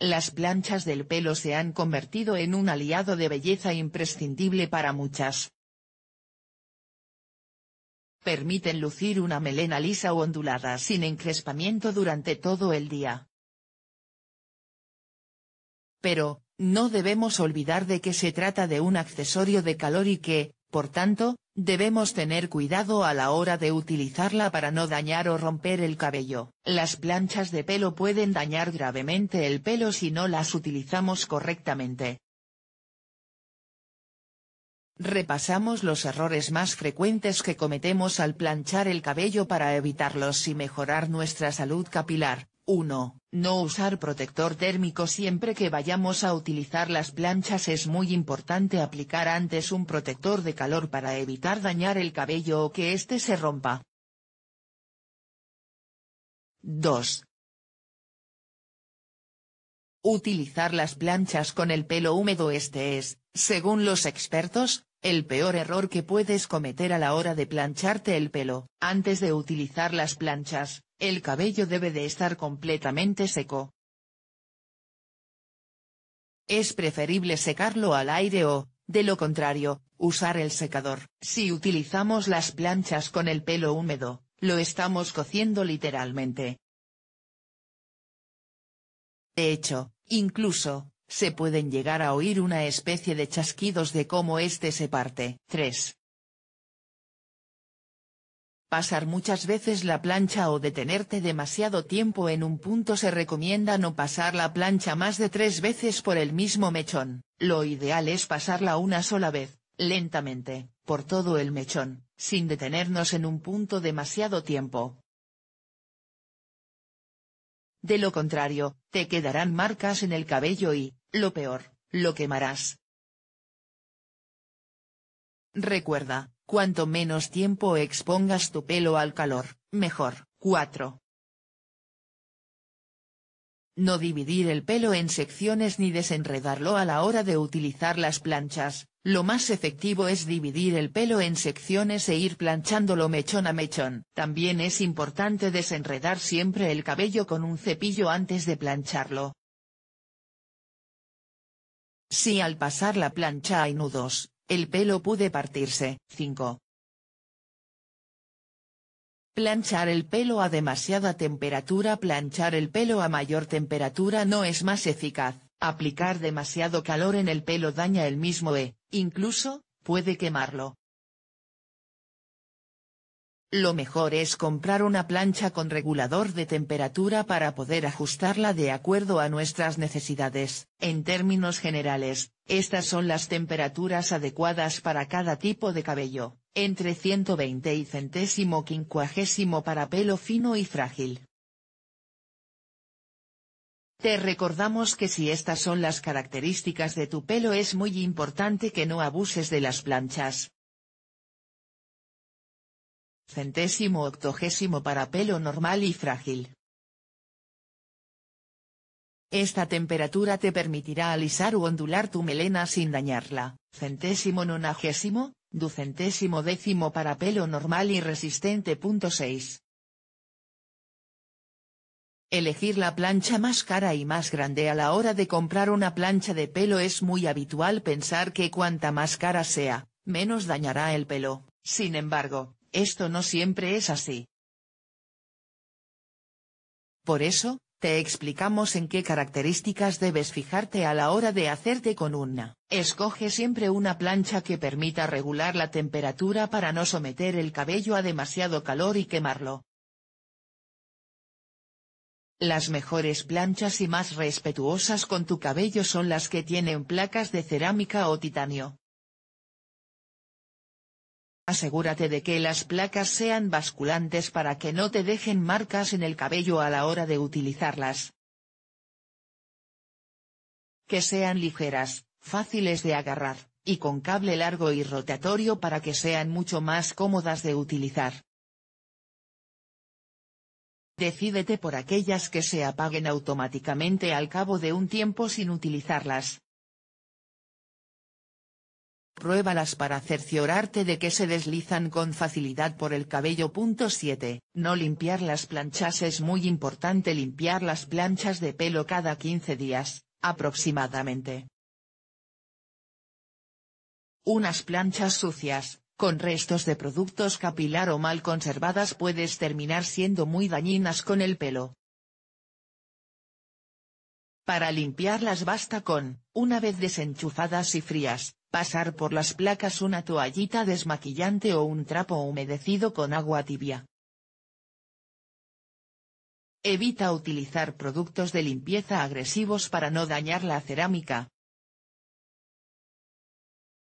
Las planchas del pelo se han convertido en un aliado de belleza imprescindible para muchas. Permiten lucir una melena lisa o ondulada sin encrespamiento durante todo el día. Pero, no debemos olvidar de que se trata de un accesorio de calor y que, por tanto, Debemos tener cuidado a la hora de utilizarla para no dañar o romper el cabello. Las planchas de pelo pueden dañar gravemente el pelo si no las utilizamos correctamente. Repasamos los errores más frecuentes que cometemos al planchar el cabello para evitarlos y mejorar nuestra salud capilar. 1. No usar protector térmico siempre que vayamos a utilizar las planchas es muy importante aplicar antes un protector de calor para evitar dañar el cabello o que éste se rompa. 2. Utilizar las planchas con el pelo húmedo este es, según los expertos, el peor error que puedes cometer a la hora de plancharte el pelo, antes de utilizar las planchas, el cabello debe de estar completamente seco. Es preferible secarlo al aire o, de lo contrario, usar el secador. Si utilizamos las planchas con el pelo húmedo, lo estamos cociendo literalmente. De hecho, incluso, se pueden llegar a oír una especie de chasquidos de cómo este se parte. 3. Pasar muchas veces la plancha o detenerte demasiado tiempo en un punto se recomienda no pasar la plancha más de tres veces por el mismo mechón, lo ideal es pasarla una sola vez, lentamente, por todo el mechón, sin detenernos en un punto demasiado tiempo. De lo contrario, te quedarán marcas en el cabello y, lo peor, lo quemarás. Recuerda, cuanto menos tiempo expongas tu pelo al calor, mejor. 4. No dividir el pelo en secciones ni desenredarlo a la hora de utilizar las planchas, lo más efectivo es dividir el pelo en secciones e ir planchándolo mechón a mechón. También es importante desenredar siempre el cabello con un cepillo antes de plancharlo, si al pasar la plancha hay nudos, el pelo puede partirse. 5. Planchar el pelo a demasiada temperatura Planchar el pelo a mayor temperatura no es más eficaz, aplicar demasiado calor en el pelo daña el mismo e, incluso, puede quemarlo. Lo mejor es comprar una plancha con regulador de temperatura para poder ajustarla de acuerdo a nuestras necesidades. En términos generales, estas son las temperaturas adecuadas para cada tipo de cabello, entre 120 y centésimo quincuagésimo para pelo fino y frágil. Te recordamos que si estas son las características de tu pelo es muy importante que no abuses de las planchas, Centésimo octogésimo para pelo normal y frágil. Esta temperatura te permitirá alisar u ondular tu melena sin dañarla. Centésimo nonagésimo, ducentésimo décimo para pelo normal y resistente. Elegir la plancha más cara y más grande a la hora de comprar una plancha de pelo es muy habitual pensar que cuanta más cara sea, menos dañará el pelo. Sin embargo, esto no siempre es así. Por eso, te explicamos en qué características debes fijarte a la hora de hacerte con una. Escoge siempre una plancha que permita regular la temperatura para no someter el cabello a demasiado calor y quemarlo. Las mejores planchas y más respetuosas con tu cabello son las que tienen placas de cerámica o titanio. Asegúrate de que las placas sean basculantes para que no te dejen marcas en el cabello a la hora de utilizarlas. Que sean ligeras, fáciles de agarrar, y con cable largo y rotatorio para que sean mucho más cómodas de utilizar. Decídete por aquellas que se apaguen automáticamente al cabo de un tiempo sin utilizarlas. Pruébalas para cerciorarte de que se deslizan con facilidad por el cabello. 7. No limpiar las planchas es muy importante limpiar las planchas de pelo cada 15 días, aproximadamente. Unas planchas sucias, con restos de productos capilar o mal conservadas puedes terminar siendo muy dañinas con el pelo. Para limpiarlas basta con, una vez desenchufadas y frías, pasar por las placas una toallita desmaquillante o un trapo humedecido con agua tibia. Evita utilizar productos de limpieza agresivos para no dañar la cerámica,